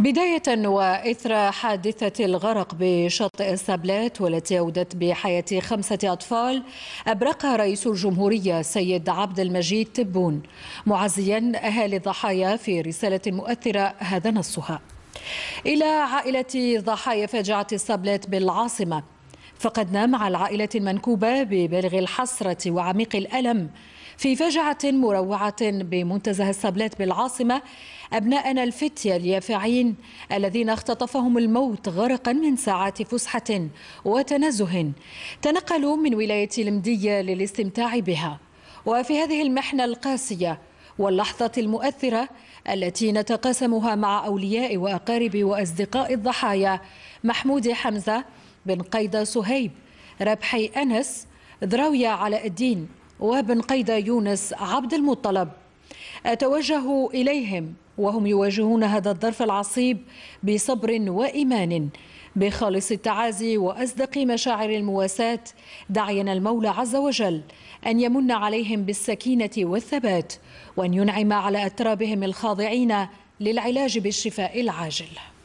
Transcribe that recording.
بداية وإثر حادثة الغرق بشاطئ السبلات والتي أودت بحياة خمسة أطفال أبرقها رئيس الجمهورية سيد عبد المجيد تبون معزيا أهالي الضحايا في رسالة مؤثرة هذا نصها إلى عائلة ضحايا فاجعة السابلات بالعاصمة فقدنا مع العائلة المنكوبة ببالغ الحسرة وعميق الألم في فجعة مروعة بمنتزه السبلات بالعاصمة أبناءنا الفتية اليافعين الذين اختطفهم الموت غرقا من ساعات فسحة وتنزه تنقلوا من ولاية المدية للاستمتاع بها وفي هذه المحنة القاسية واللحظة المؤثرة التي نتقاسمها مع أولياء وأقارب وأصدقاء الضحايا محمود حمزة بن قيد صهيب ربحي أنس ذراوية علاء الدين وبن قيد يونس عبد المطلب أتوجه إليهم وهم يواجهون هذا الظرف العصيب بصبر وإيمان بخالص التعازي وأصدق مشاعر المواساة دعينا المولى عز وجل أن يمن عليهم بالسكينة والثبات وأن ينعم على أترابهم الخاضعين للعلاج بالشفاء العاجل